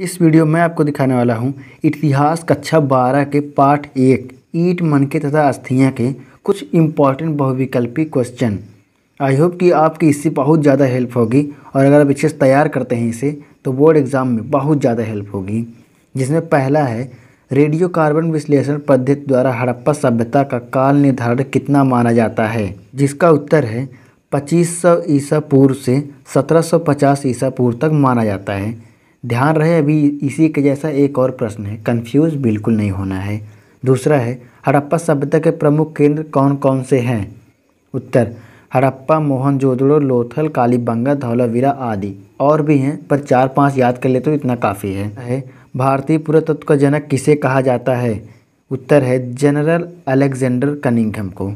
इस वीडियो में आपको दिखाने वाला हूँ इतिहास कक्षा बारह के पाठ एक ईट मन के तथा अस्थियाँ के कुछ इम्पॉर्टेंट बहुविकल्पी क्वेश्चन आई होप कि आपकी इससे बहुत ज़्यादा हेल्प होगी और अगर आप इसे तैयार करते हैं इसे तो बोर्ड एग्ज़ाम में बहुत ज़्यादा हेल्प होगी जिसमें पहला है रेडियो कार्बन विश्लेषण पद्धति द्वारा हड़प्पा सभ्यता का काल निर्धारण कितना माना जाता है जिसका उत्तर है 2500 ईसा पूर्व से 1750 ईसा पूर्व तक माना जाता है ध्यान रहे अभी इसी के जैसा एक और प्रश्न है कंफ्यूज बिल्कुल नहीं होना है दूसरा है हड़प्पा सभ्यता के प्रमुख केंद्र कौन कौन से हैं उत्तर हड़प्पा मोहनजोदड़ो लोथल कालीबंगा धौलावीरा आदि और भी हैं पर चार पांच याद कर ले तो इतना काफ़ी है, भारतीय पुरातत्व का जनक किसे कहा जाता है उत्तर है जनरल अलेक्जेंडर कनिंगम को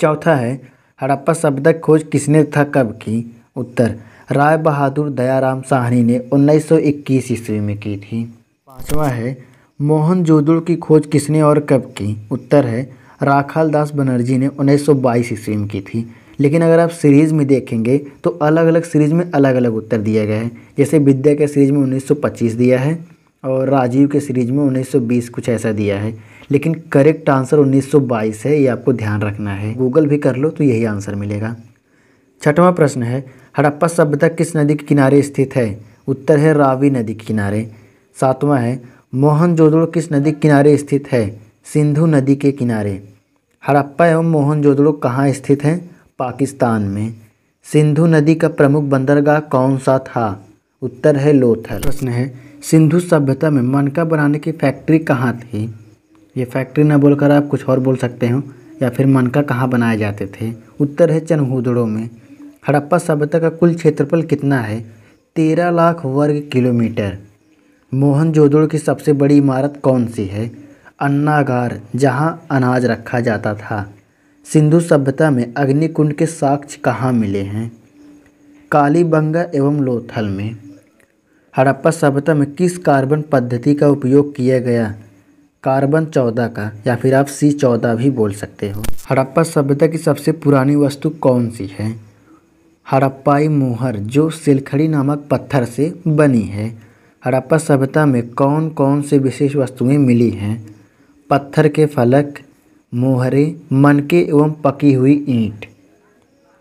चौथा है हड़प्पा सभ्यता खोज किसने था कब की उत्तर राय बहादुर दयाराम साहनी ने 1921 ईस्वी में की थी पाँचवा है मोहन जोदड़ की खोज किसने और कब की उत्तर है राखाल दास बनर्जी ने 1922 ईस्वी में की थी लेकिन अगर आप सीरीज़ में देखेंगे तो अलग अलग सीरीज़ में अलग अलग उत्तर दिया गया है जैसे विद्या के सीरीज़ में 1925 दिया है और राजीव के सीरीज़ में 1920 कुछ ऐसा दिया है लेकिन करेक्ट आंसर 1922 है ये आपको ध्यान रखना है गूगल भी कर लो तो यही आंसर मिलेगा छठवां प्रश्न है हड़प्पा सभ्यता किस नदी के किनारे स्थित है उत्तर है रावी नदी के किनारे सातवां है मोहनजोदड़ो किस नदी के किनारे स्थित है सिंधु नदी के किनारे हड़प्पा एवं मोहनजोदड़ो कहाँ स्थित हैं पाकिस्तान में सिंधु नदी का प्रमुख बंदरगाह कौन सा था उत्तर है लोथल प्रश्न है सिंधु सभ्यता में मनका बनाने की फैक्ट्री कहाँ थी ये फैक्ट्री ना बोलकर आप कुछ और बोल सकते हो या फिर मनका कहाँ बनाए जाते थे उत्तर है चनहुदड़ों में हड़प्पा सभ्यता का कुल क्षेत्रफल कितना है तेरह लाख वर्ग किलोमीटर मोहनजोदड़ो की सबसे बड़ी इमारत कौन सी है अन्नागार जहां अनाज रखा जाता था सिंधु सभ्यता में अग्निकुंड के साक्ष्य कहाँ मिले हैं कालीबंगा एवं लोथल में हड़प्पा सभ्यता में किस कार्बन पद्धति का उपयोग किया गया कार्बन चौदह का या फिर आप सी चौदह भी बोल सकते हो हड़प्पा सभ्यता की सबसे पुरानी वस्तु कौन सी है हड़प्पाई मोहर जो सिलखड़ी नामक पत्थर से बनी है हड़प्पा सभ्यता में कौन कौन से विशेष वस्तुएं मिली हैं पत्थर के फलक मोहरे मनके एवं पकी हुई ईंट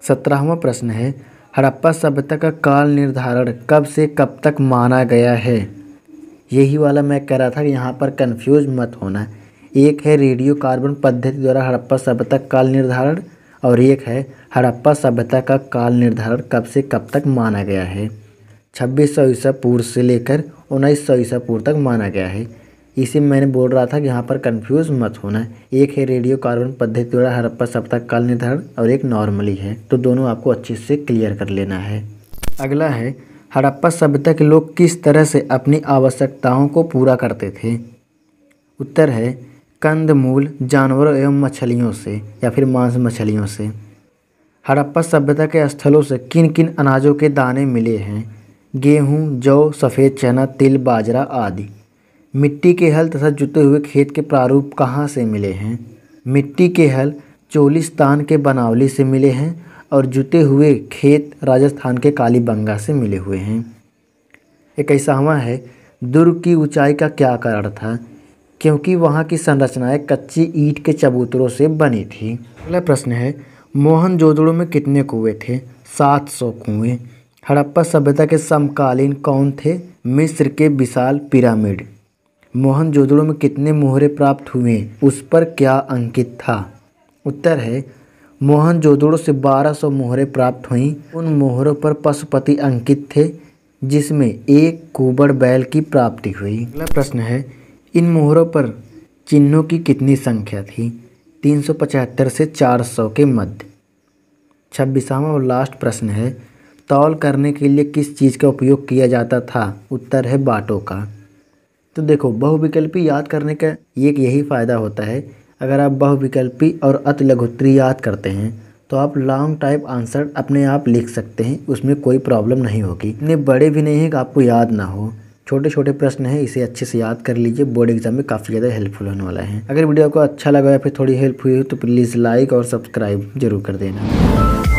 सत्रहवा प्रश्न है हड़प्पा सभ्यता का काल निर्धारण कब से कब तक माना गया है यही वाला मैं कह रहा था कि यहाँ पर कन्फ्यूज मत होना एक है रेडियो कार्बन पद्धति द्वारा हड़प्पा सभ्यता काल निर्धारण और एक है हड़प्पा सभ्यता का काल निर्धारण कब से कब तक माना गया है छब्बीस सौ ईसा पूर्व से लेकर उन्नीस सौ ईसा पूर्व तक माना गया है इसे मैंने बोल रहा था कि यहाँ पर कंफ्यूज मत होना एक है रेडियो कार्बन पद्धति द्वारा हड़प्पा सभ्यता काल निर्धारण और एक नॉर्मली है तो दोनों आपको अच्छे से क्लियर कर लेना है अगला है हड़प्पा सभ्यता के लोग किस तरह से अपनी आवश्यकताओं को पूरा करते थे उत्तर है कंद मूल जानवरों एवं मछलियों से या फिर मांस मछलियों से हड़प्पा सभ्यता के स्थलों से किन किन अनाजों के दाने मिले हैं गेहूँ जौ सफ़ेद चना तिल बाजरा आदि मिट्टी के हल तथा जुते हुए खेत के प्रारूप कहाँ से मिले हैं मिट्टी के हल चोलिस्तान के बनावली से मिले हैं और जुते हुए खेत राजस्थान के कालीबंगा से मिले हुए हैं एक इक्कीसवां है दुर्ग की ऊंचाई का क्या कारण था क्योंकि वहाँ की संरचनाएं कच्ची ईट के चबूतरों से बनी थी अगला प्रश्न है मोहनजोदड़ो में कितने कुएँ थे सात सौ कुएँ हड़प्पा सभ्यता के समकालीन कौन थे मिस्र के विशाल पिरामिड मोहन जोदड़ो में कितने मोहरे प्राप्त हुए उस पर क्या अंकित था उत्तर है मोहनजोदड़ो से 1200 मोहरे प्राप्त हुई उन मोहरों पर पशुपति अंकित थे जिसमें एक कुबड़ बैल की प्राप्ति हुई अगला प्रश्न है इन मोहरों पर चिन्हों की कितनी संख्या थी पचहत्तर से 400 के मध्य छब्बीसवां और लास्ट प्रश्न है तौल करने के लिए किस चीज़ का उपयोग किया जाता था उत्तर है बाटों का तो देखो बहुविकल्पी याद करने का एक यही फ़ायदा होता है अगर आप बहुविकल्पी और अत लघुत्री याद करते हैं तो आप लॉन्ग टाइप आंसर अपने आप लिख सकते हैं उसमें कोई प्रॉब्लम नहीं होगी इतने बड़े भी नहीं है कि आपको याद ना हो छोटे छोटे प्रश्न हैं इसे अच्छे से याद कर लीजिए बोर्ड एग्जाम में काफ़ी ज़्यादा हेल्पफुल होने वाला है अगर वीडियो को अच्छा लगा या फिर थोड़ी हेल्प हुई हो तो प्लीज़ लाइक और सब्सक्राइब जरूर कर देना